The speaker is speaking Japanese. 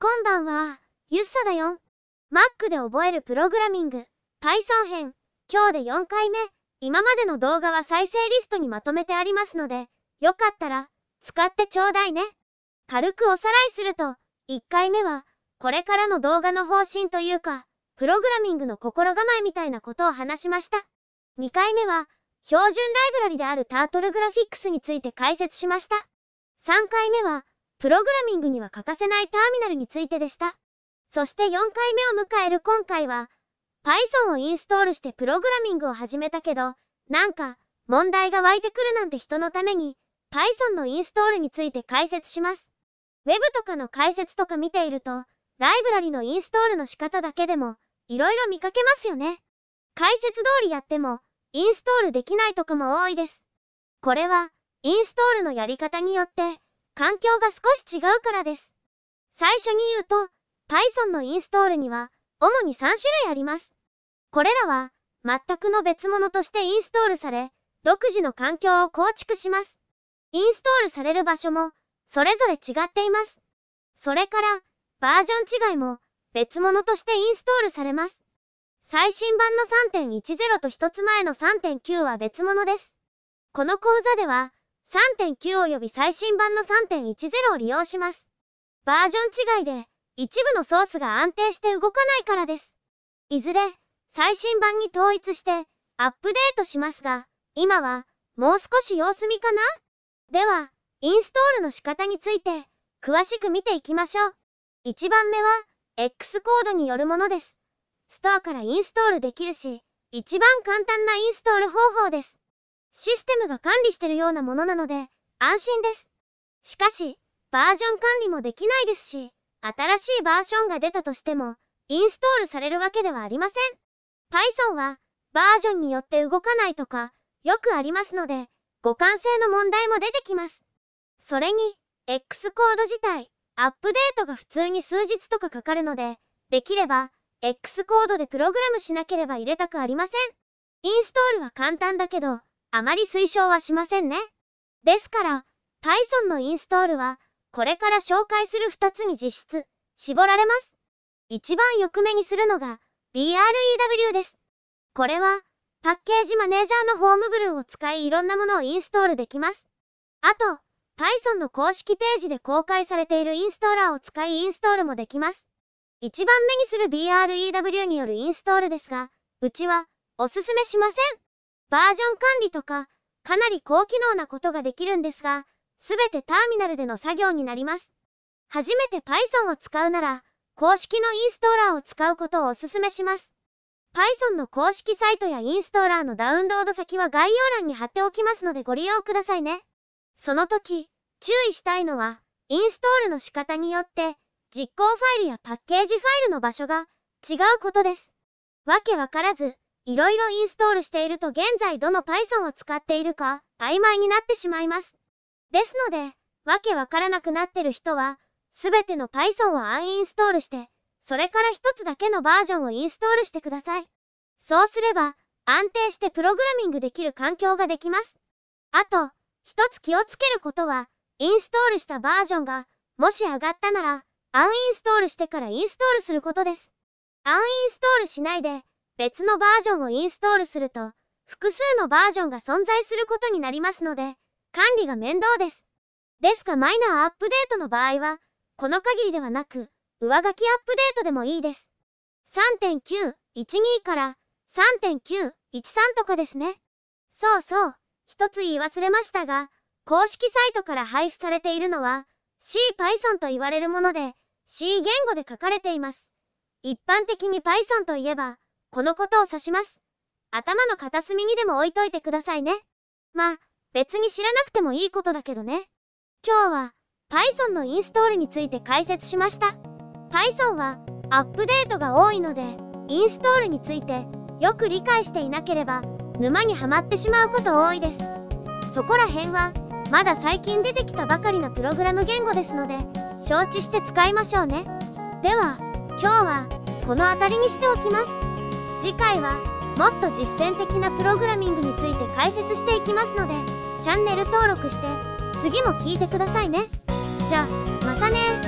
こんばんは、ゆっさだよん。Mac で覚えるプログラミング、Python 編。今日で4回目。今までの動画は再生リストにまとめてありますので、よかったら、使ってちょうだいね。軽くおさらいすると、1回目は、これからの動画の方針というか、プログラミングの心構えみたいなことを話しました。2回目は、標準ライブラリであるタートルグラフィックスについて解説しました。3回目は、プログラミングには欠かせないターミナルについてでした。そして4回目を迎える今回は、Python をインストールしてプログラミングを始めたけど、なんか問題が湧いてくるなんて人のために、Python のインストールについて解説します。Web とかの解説とか見ていると、ライブラリのインストールの仕方だけでも、いろいろ見かけますよね。解説通りやっても、インストールできないとかも多いです。これは、インストールのやり方によって、環境が少し違うからです。最初に言うと、Python のインストールには、主に3種類あります。これらは、全くの別物としてインストールされ、独自の環境を構築します。インストールされる場所も、それぞれ違っています。それから、バージョン違いも、別物としてインストールされます。最新版の3.10と1つ前の3.9は別物です。この講座では、3.9および最新版の3.10を利用します。バージョン違いで、一部のソースが安定して動かないからです。いずれ、最新版に統一して、アップデートしますが、今は、もう少し様子見かなでは、インストールの仕方について、詳しく見ていきましょう。1番目は、X コードによるものです。ストアからインストールできるし、一番簡単なインストール方法です。システムが管理してるようなものなので安心です。しかし、バージョン管理もできないですし、新しいバージョンが出たとしても、インストールされるわけではありません。Python は、バージョンによって動かないとか、よくありますので、互換性の問題も出てきます。それに、X コード自体、アップデートが普通に数日とかかかるので、できれば、X コードでプログラムしなければ入れたくありません。インストールは簡単だけど、あまり推奨はしませんね。ですから、Python のインストールは、これから紹介する2つに実質、絞られます。一番よく目にするのが、BREW です。これは、パッケージマネージャーのホームブルーを使いいろんなものをインストールできます。あと、Python の公式ページで公開されているインストーラーを使いインストールもできます。一番目にする BREW によるインストールですが、うちはおすすめしません。バージョン管理とか、かなり高機能なことができるんですが、すべてターミナルでの作業になります。初めて Python を使うなら、公式のインストーラーを使うことをお勧めします。Python の公式サイトやインストーラーのダウンロード先は概要欄に貼っておきますのでご利用くださいね。その時、注意したいのは、インストールの仕方によって、実行ファイルやパッケージファイルの場所が違うことです。わけわからず、いろいろインストールしていると現在どの Python を使っているか曖昧になってしまいます。ですので、わけわからなくなってる人は、すべての Python をアンインストールして、それから一つだけのバージョンをインストールしてください。そうすれば、安定してプログラミングできる環境ができます。あと、一つ気をつけることは、インストールしたバージョンが、もし上がったなら、アンインストールしてからインストールすることです。アンインストールしないで、別のバージョンをインストールすると、複数のバージョンが存在することになりますので、管理が面倒です。ですがマイナーアップデートの場合は、この限りではなく、上書きアップデートでもいいです。3.912から3.913とかですね。そうそう、一つ言い忘れましたが、公式サイトから配布されているのは CPython と言われるもので C 言語で書かれています。一般的に Python といえばこのことを指します。頭の片隅にでも置いといてくださいね。まあ、別に知らなくてもいいことだけどね。今日は Python のインストールについて解説しました。Python はアップデートが多いので、インストールについてよく理解していなければ沼にはまってしまうこと多いです。そこら辺はまだ最近出てきたばかりのプログラム言語ですので承知して使いましょうね。では今日はこの辺りにしておきます。次回はもっと実践的なプログラミングについて解説していきますのでチャンネル登録して次も聞いてくださいねじゃあまたね